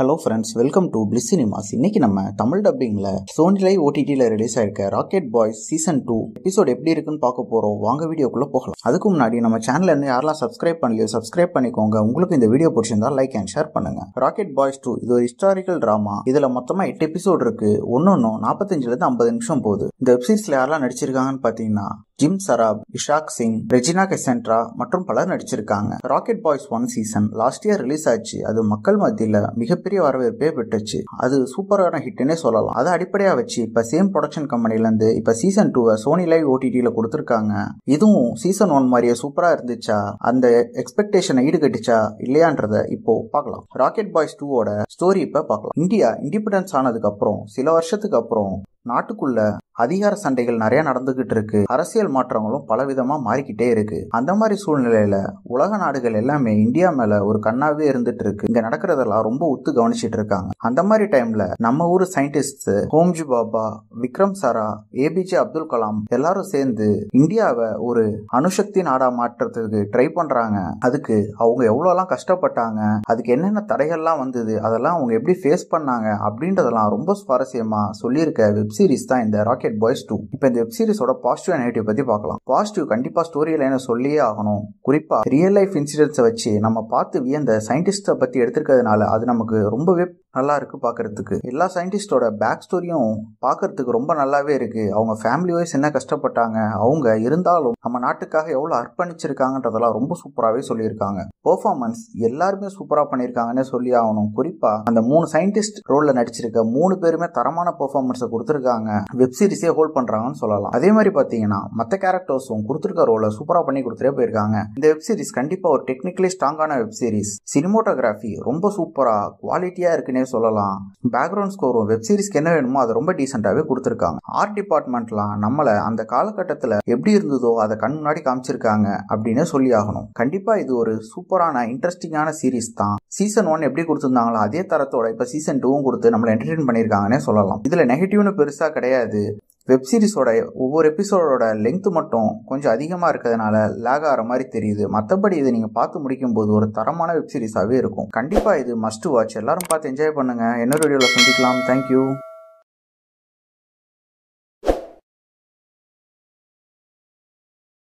hello friends welcome to Bliss cinemas இன்னைக்கு நம்ம தமிழ் டப்பிங்கில் சோனிலை ஓடிடியில் ரிலீஸ் ஆயிருக்க Rocket Boys season two episode எப்படி இருக்குன்னு பார்க்க போகிறோம் வாங்க வீடியோக்குள்ளே போகலாம் அதுக்கு முன்னாடி நம்ம சேனல் இருந்து யாரெல்லாம் சப்ஸ்கிரைப் பண்ணலையோ சப்ஸ்கிரைப் பண்ணிக்கோங்க உங்களுக்கு இந்த வீடியோ பிடிச்சிருந்தா லைக் அண்ட் ஷேர் பண்ணுங்க ராக்கெட் பாய்ஸ் டூ இது ஒரு ஹிஸ்டாரிக்கல் ட்ராமா இதில் மொத்தமாக எட்டு எபிசோட் இருக்கு ஒன்று ஒன்றும் நாற்பத்தஞ்சிலேருந்து ஐம்பது நிமிஷம் போகுது இந்த வெப்சீரிஸில் யாரெல்லாம் நடிச்சிருக்காங்கன்னு பார்த்தீங்கன்னா ஜிம் சராப் இஷாக் சிங் ரெஜினா கெசென்ட்ரா மற்றும் பலர் நடிச்சிருக்காங்க Rocket Boys one season last year release ஆச்சு அது மக்கள் மத்தியில் மிகப்பெரிய வரவேற்பே பெற்றுச்சு அது சூப்பரான ஹிட்னே சொல்லலாம் அதை அடிப்படையாக வச்சு இப்போ சேம் ப்ரொடக்ஷன் கம்பெனிலேருந்து இப்போ சீசன் டூவை சோனி லைவ் ஓடிடியில் கொடுத்துருக்காங்க இதுவும் சீசன் ஒன் மாதிரியே சூப்பராக இருந்துச்சா அந்த எக்ஸ்பெக்டேஷனை ஈடுகட்டுச்சா இல்லையான்றத இப்போ பார்க்கலாம் ராக்கெட் பாய்ஸ் டூவோட ஸ்டோரி இப்போ பார்க்கலாம் இந்தியா இண்டிபெண்டன்ஸ் ஆனதுக்கு அப்புறம் சில வருஷத்துக்கு அப்புறம் நாட்டுக்குள்ள அதிகார சண்டைகள் நிறைய நடந்துகிட்டு இருக்கு அரசியல் மாற்றங்களும் பலவிதமா மாறிக்கிட்டே இருக்கு அந்த மாதிரி சூழ்நிலையில உலக நாடுகள் எல்லாமே இந்தியா மேல ஒரு கண்ணாவே இருந்துட்டு இருக்கு இங்க நடக்கிறதெல்லாம் ரொம்ப ஒத்து கவனிச்சிட்டு இருக்காங்க அந்த மாதிரி டைம்ல நம்ம ஊர் சயின்டிஸ்ட் ஹோம்ஜி பாபா விக்ரம் சாரா ஏபிஜே அப்துல் கலாம் எல்லாரும் சேர்ந்து இந்தியாவை ஒரு அணுசக்தி நாடா மாற்றத்துக்கு ட்ரை பண்றாங்க அதுக்கு அவங்க எவ்வளோலாம் கஷ்டப்பட்டாங்க அதுக்கு என்னென்ன தடைகள்லாம் வந்தது அதெல்லாம் அவங்க எப்படி ஃபேஸ் பண்ணாங்க அப்படின்றதெல்லாம் ரொம்ப சுவாரஸ்யமா சொல்லியிருக்க வெப் சீரிஸ் தான் இந்த ராக்கெட் பாய்ஸ் டூ இப்போ இந்த வெப் சீரிஸோட பாசிட்டிவ் அண்ட் நெகட்டிவ் பத்தி பார்க்கலாம் பாசிட்டிவ் கண்டிப்பா ஸ்டோரி லைனை சொல்லியே ஆகணும் குறிப்பா ரியல் லைஃப் இன்சிடென்ட்ஸை வச்சு நம்ம பார்த்து வியந்த சயின்டிஸ்ட பத்தி எடுத்திருக்கிறதுனால அது நமக்கு ரொம்பவே நல்லா இருக்கு பாக்குறதுக்கு எல்லா சயின்டிஸ்டோட பேக் ஸ்டோரியும் பாக்குறதுக்கு ரொம்ப நல்லாவே இருக்கு அவங்க ஃபேமிலி வைஸ் என்ன கஷ்டப்பட்டாங்க அவங்க இருந்தாலும் நம்ம நாட்டுக்காக எவ்வளவு அர்ப்பணிச்சிருக்காங்கன்றதெல்லாம் ரொம்ப சூப்பராகவே சொல்லியிருக்காங்க பெர்ஃபார்மன்ஸ் எல்லாருமே சூப்பரா பண்ணியிருக்காங்கன்னு சொல்லி ஆகணும் குறிப்பா அந்த மூணு சயின்டிஸ்ட் ரோல்ல நடிச்சிருக்க மூணு பேருமே தரமான பெர்ஃபார்மன்ஸை கொடுத்துருக்காங்க இருக்காங்க வெப் சீரிஸே ஹோல்ட் பண்ணுறாங்கன்னு சொல்லலாம் அதே மாதிரி பார்த்தீங்கன்னா மற்ற கேரக்டர்ஸும் கொடுத்துருக்க ரோல சூப்பராக பண்ணி கொடுத்துட்டே போயிருக்காங்க இந்த வெப் சீரிஸ் கண்டிப்பாக ஒரு டெக்னிக்கலி ஸ்ட்ராங்கான வெப் சீரிஸ் சினிமோட்டோகிராஃபி ரொம்ப சூப்பராக குவாலிட்டியாக இருக்குன்னே சொல்லலாம் பேக்ரவுண்ட் ஸ்கோரும் வெப் சீரிஸ்க்கு என்ன வேணுமோ அதை ரொம்ப டீசென்டாவே கொடுத்துருக்காங்க ஆர்ட் டிபார்ட்மெண்ட்லாம் நம்மளை அந்த காலகட்டத்தில் எப்படி இருந்ததோ அதை கண் முன்னாடி காமிச்சிருக்காங்க அப்படின்னு சொல்லி ஆகணும் கண்டிப்பாக இது ஒரு சூப்பரான இன்ட்ரெஸ்டிங்கான சீரிஸ் தான் சீசன் ஒன் எப்படி கொடுத்துருந்தாங்களோ அதே தரத்தோட இப்போ சீசன் டூவும் கொடுத்து நம்மளை என்டர்டெயின் பண்ணியிருக்காங்கன்னே சொல்லலாம் இதில் நெகட்டிவ்னு பெருசாக கிடையாது வெப்சீரிஸோட ஒவ்வொரு எபிசோடோட லென்த்து மட்டும் கொஞ்சம் அதிகமாக இருக்கிறதுனால லேக் ஆகிற மாதிரி தெரியுது மற்றபடி இதை நீங்கள் பார்த்து முடிக்கும் போது ஒரு தரமான வெப்சீரிஸாகவே இருக்கும் கண்டிப்பாக இது மஸ்ட் வாட்ச் எல்லாரும் பார்த்து என்ஜாய் பண்ணுங்கள் என்னோட வீடியோவில் சந்திக்கலாம் தேங்க்யூ